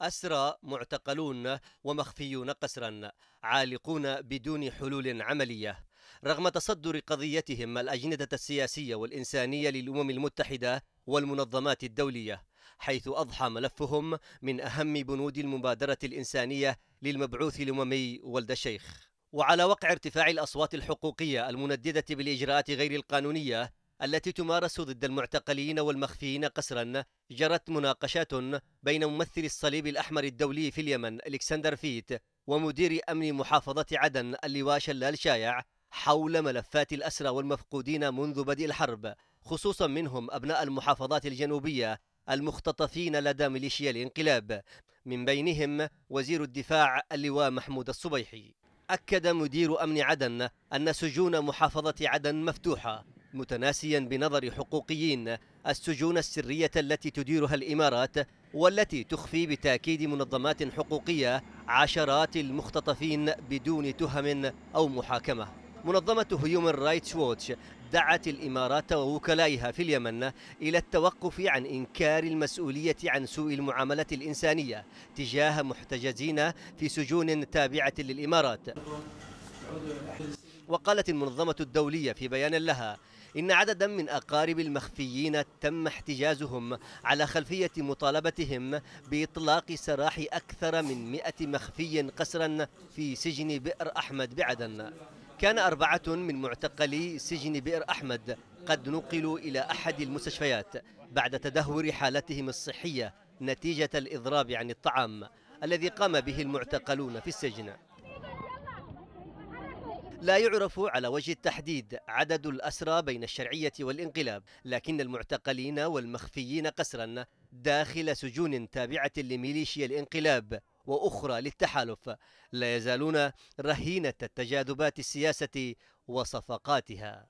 أسرى معتقلون ومخفيون قسرا عالقون بدون حلول عملية رغم تصدر قضيتهم الأجندة السياسية والإنسانية للأمم المتحدة والمنظمات الدولية حيث أضحى ملفهم من أهم بنود المبادرة الإنسانية للمبعوث الأممي ولد الشيخ وعلى وقع ارتفاع الأصوات الحقوقية المنددة بالإجراءات غير القانونية التي تمارس ضد المعتقلين والمخفيين قسرا جرت مناقشات بين ممثل الصليب الأحمر الدولي في اليمن الكسندر فيت ومدير أمن محافظة عدن اللواء شلال شايع حول ملفات الأسرى والمفقودين منذ بدء الحرب خصوصا منهم أبناء المحافظات الجنوبية المختطفين لدى ميليشيا الانقلاب من بينهم وزير الدفاع اللواء محمود الصبيحي أكد مدير أمن عدن أن سجون محافظة عدن مفتوحة متناسيا بنظر حقوقيين السجون السرية التي تديرها الإمارات والتي تخفي بتأكيد منظمات حقوقية عشرات المختطفين بدون تهم أو محاكمة منظمة هيومن رايتس ووتش دعت الإمارات ووكلائها في اليمن إلى التوقف عن إنكار المسؤولية عن سوء المعاملة الإنسانية تجاه محتجزين في سجون تابعة للإمارات وقالت المنظمة الدولية في بيان لها إن عددا من أقارب المخفيين تم احتجازهم على خلفية مطالبتهم بإطلاق سراح أكثر من 100 مخفي قسرا في سجن بئر أحمد بعدن كان أربعة من معتقلي سجن بئر أحمد قد نقلوا إلى أحد المستشفيات بعد تدهور حالتهم الصحية نتيجة الإضراب عن الطعام الذي قام به المعتقلون في السجن لا يعرف على وجه التحديد عدد الأسرى بين الشرعية والانقلاب لكن المعتقلين والمخفيين قسرا داخل سجون تابعة لميليشيا الانقلاب وأخرى للتحالف لا يزالون رهينة تجاذبات السياسة وصفقاتها